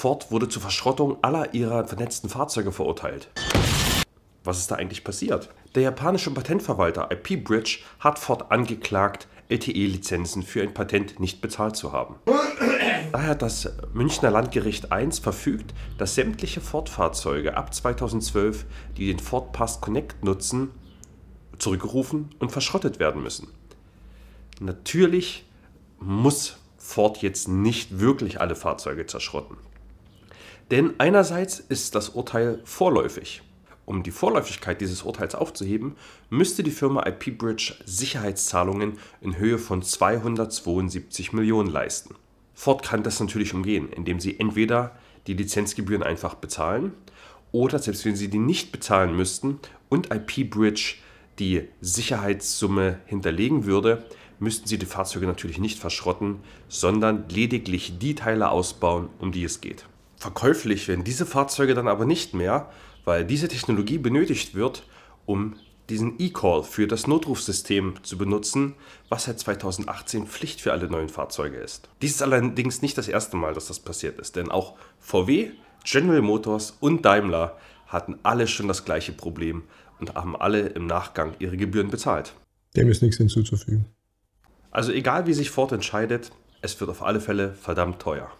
Ford wurde zur Verschrottung aller ihrer vernetzten Fahrzeuge verurteilt. Was ist da eigentlich passiert? Der japanische Patentverwalter IP Bridge hat Ford angeklagt, LTE-Lizenzen für ein Patent nicht bezahlt zu haben. Daher hat das Münchner Landgericht 1 verfügt, dass sämtliche Ford-Fahrzeuge ab 2012, die den Ford Pass Connect nutzen, zurückgerufen und verschrottet werden müssen. Natürlich muss Ford jetzt nicht wirklich alle Fahrzeuge zerschrotten. Denn einerseits ist das Urteil vorläufig. Um die Vorläufigkeit dieses Urteils aufzuheben, müsste die Firma IP Bridge Sicherheitszahlungen in Höhe von 272 Millionen leisten. Ford kann das natürlich umgehen, indem sie entweder die Lizenzgebühren einfach bezahlen oder selbst wenn sie die nicht bezahlen müssten und IP Bridge die Sicherheitssumme hinterlegen würde, müssten sie die Fahrzeuge natürlich nicht verschrotten, sondern lediglich die Teile ausbauen, um die es geht verkäuflich werden diese Fahrzeuge dann aber nicht mehr, weil diese Technologie benötigt wird, um diesen E-Call für das Notrufsystem zu benutzen, was seit 2018 Pflicht für alle neuen Fahrzeuge ist. Dies ist allerdings nicht das erste Mal, dass das passiert ist, denn auch VW, General Motors und Daimler hatten alle schon das gleiche Problem und haben alle im Nachgang ihre Gebühren bezahlt. Dem ist nichts hinzuzufügen. Also egal wie sich Ford entscheidet, es wird auf alle Fälle verdammt teuer.